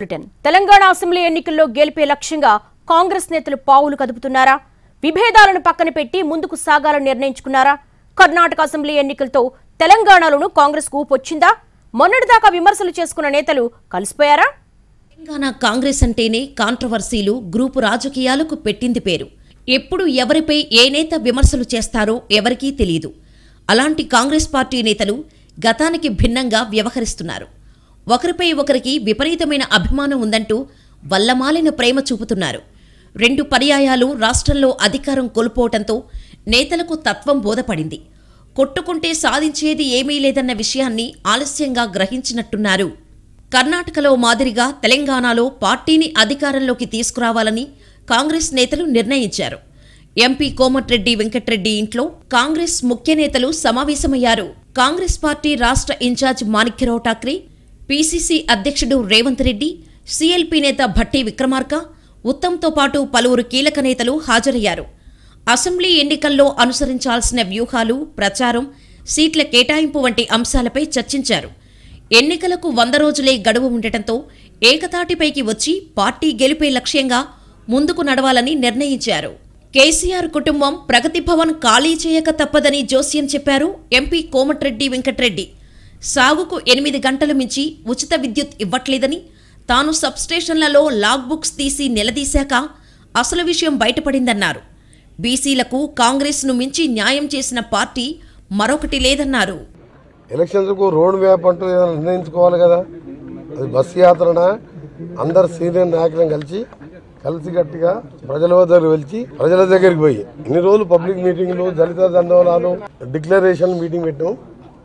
Britain Telangana assembly ఎన్నికల్లో గెలిపే లక్ష్యంగా కాంగ్రెస్ నేతలు పావులు కదుపుతున్నారా విభేదాలను పక్కన పెట్టి ముందుకు సాగాలని నిర్ణయించుకున్నారా కర్ణాటక అసెంబ్లీ ఎన్నికలతో తెలంగాణలోనూ కాంగ్రెస్ ఊపొచ్చిందా మొన్నటిదాకా విమర్శలు చేసుకున్న నేతలు కలిసిపోయారా తెలంగాణ కాంగ్రెస్ అంటేనే కాంట్రవర్సీలు గ్రూపు రాజకీయాలకు పెట్టింది పేరు ఎప్పుడు ఎవరిపై ఏ నేత విమర్శలు చేస్తారో ఎవరికీ తెలియదు అలాంటి కాంగ్రెస్ పార్టీ నేతలు గతానికి భిన్నంగా వ్యవహరిస్తున్నారు ఒకరిపై ఒకరికి విపరీతమైన అభిమానం ఉందంటూ వల్లమాలిన ప్రేమ చూపుతున్నారు రెండు పర్యాయాలు రాష్ట్రంలో అధికారం కోల్పోవటంతో నేతలకు తత్వం బోధపడింది కొట్టుకుంటే సాధించేది ఏమీ లేదన్న విషయాన్ని ఆలస్యంగా గ్రహించినట్టున్నారు కర్ణాటకలో మాదిరిగా తెలంగాణలో పార్టీని అధికారంలోకి తీసుకురావాలని కాంగ్రెస్ నేతలు నిర్ణయించారు ఎంపీ కోమటిరెడ్డి వెంకట్రెడ్డి ఇంట్లో కాంగ్రెస్ ముఖ్య నేతలు సమావేశమయ్యారు కాంగ్రెస్ పార్టీ రాష్ట్ర ఇన్ఛార్జ్ మాణిక్యరావు ఠాక్రే పీసీసీ అధ్యక్షుడు రేవంత్ రెడ్డి సీఎల్పీ నేత భట్టి విక్రమార్క ఉత్తమ్తో పాటు పలువురు కీలక నేతలు హాజరయ్యారు అసెంబ్లీ ఎన్నికల్లో అనుసరించాల్సిన వ్యూహాలు ప్రచారం సీట్ల కేటాయింపు వంటి అంశాలపై చర్చించారు ఎన్నికలకు వంద రోజులే గడువు ఉండటంతో ఏకతాటిపైకి వచ్చి పార్టీ గెలిపే లక్ష్యంగా ముందుకు నడవాలని నిర్ణయించారు కేసీఆర్ కుటుంబం ప్రగతి భవన్ ఖాళీ చేయక తప్పదని జోస్యం చెప్పారు ఎంపీ కోమటిరెడ్డి వెంకట్రెడ్డి సాగుకు ఎనిమిది గంటలు మించి ఉచిత విద్యుత్ ఇవ్వట్లేదని తాను సబ్స్టేషన్లలో లాగ్ బుక్స్ తీసి నిలదీశాక అసలు విషయం బయటపడిందన్నారు బీసీలకు కాంగ్రెస్ను మించి న్యాయం చేసిన పార్టీ మరొకటి లేదన్నారు ఎలక్షన్లకు రోడ్ మ్యాప్ అంటూ ఏదైనా నిర్ణయించుకోవాలి కదా అది బస్సు యాత్రన అందరు సీనియర్ నాయకులను కలిసి కలిసికట్టుగా ప్రజల దగ్గర వెళ్ళి ప్రజల దగ్గరికి పోయి ఇన్ని రోజులు పబ్లిక్ మీటింగ్లు దళిత దండోలాలు డిక్లరేషన్ మీటింగ్ పెట్టాం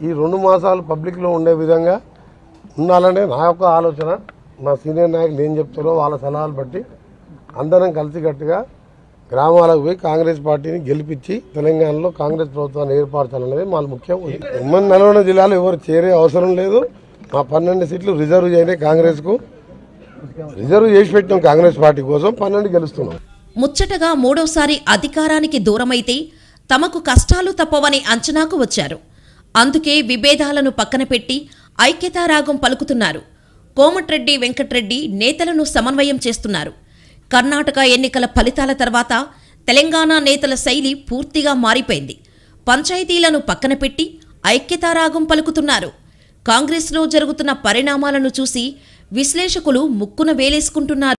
ఈ రెండు మాసాలు పబ్లిక్లో ఉండే విధంగా ఉండాలనే నా యొక్క ఆలోచన మా సీనియర్ నాయకులు ఏం చెప్తారో వాళ్ళ సలహాలు బట్టి అందరం కలిసికట్టుగా గ్రామాలకు పోయి కాంగ్రెస్ పార్టీని గెలిపించి తెలంగాణలో కాంగ్రెస్ ప్రభుత్వాన్ని ఏర్పరచాలనేది మా ముఖ్యం ఉమ్మడి నల్గొండ జిల్లాలో ఎవరు చేరే అవసరం లేదు మా పన్నెండు సీట్లు రిజర్వ్ చేయని కాంగ్రెస్కు రిజర్వ్ చేసి పెట్టాం కాంగ్రెస్ పార్టీ కోసం పన్నెండు గెలుస్తున్నాం ముచ్చటగా మూడోసారి అధికారానికి దూరమైతే తమకు కష్టాలు తప్పవని అంచనాకు వచ్చారు అందుకే విభేదాలను పక్కన పెట్టి ఐక్యతారాగం పలుకుతున్నారు కోమటిరెడ్డి వెంకట్రెడ్డి నేతలను సమన్వయం చేస్తున్నారు కర్ణాటక ఎన్నికల ఫలితాల తర్వాత తెలంగాణ నేతల శైలి పూర్తిగా మారిపోయింది పంచాయతీలను పక్కన పెట్టి ఐక్యతారాగం పలుకుతున్నారు కాంగ్రెస్లో జరుగుతున్న పరిణామాలను చూసి విశ్లేషకులు ముక్కున వేలేసుకుంటున్నారు